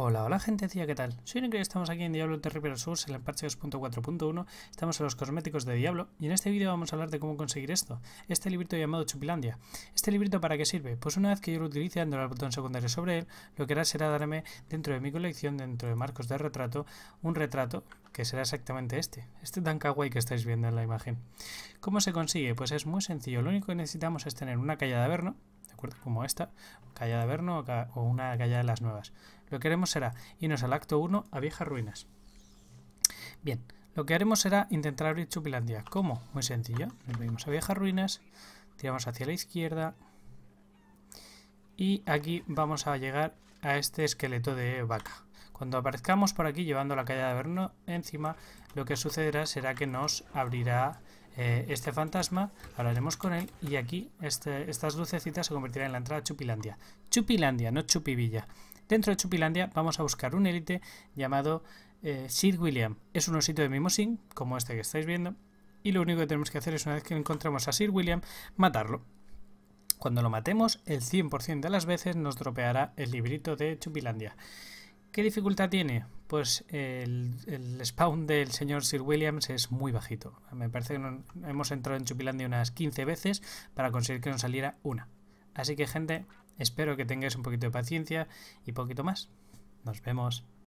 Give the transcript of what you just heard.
Hola, hola gente, ¿qué tal? Soy Nick y estamos aquí en Diablo Terrible Source, en el parche 2.4.1, estamos en los cosméticos de Diablo y en este vídeo vamos a hablar de cómo conseguir esto, este librito llamado Chupilandia. ¿Este librito para qué sirve? Pues una vez que yo lo utilice dando al botón secundario sobre él, lo que hará será darme dentro de mi colección, dentro de marcos de retrato, un retrato que será exactamente este, este tan kawaii que estáis viendo en la imagen. ¿Cómo se consigue? Pues es muy sencillo, lo único que necesitamos es tener una calle de averno, como esta, Calla de Averno o una Calla de las Nuevas. Lo que haremos será irnos al acto 1 a viejas ruinas. Bien, lo que haremos será intentar abrir Chupilandia. ¿Cómo? Muy sencillo. Nos venimos a viejas ruinas, tiramos hacia la izquierda y aquí vamos a llegar a este esqueleto de vaca. Cuando aparezcamos por aquí llevando la calle de Averno encima, lo que sucederá será que nos abrirá eh, este fantasma, hablaremos con él y aquí este, estas lucecitas se convertirán en la entrada a Chupilandia. Chupilandia, no Chupivilla. Dentro de Chupilandia vamos a buscar un élite llamado eh, Sir William. Es un osito de mimosín, como este que estáis viendo, y lo único que tenemos que hacer es una vez que encontramos a Sir William, matarlo. Cuando lo matemos, el 100% de las veces nos dropeará el librito de Chupilandia. ¿Qué dificultad tiene? Pues el, el, spawn del señor Sir Williams es muy bajito. Me parece que hemos entrado en Chupilandia unas 15 veces para conseguir que nos saliera una. Así que gente, espero que tengáis un poquito de paciencia y poquito más. Nos vemos.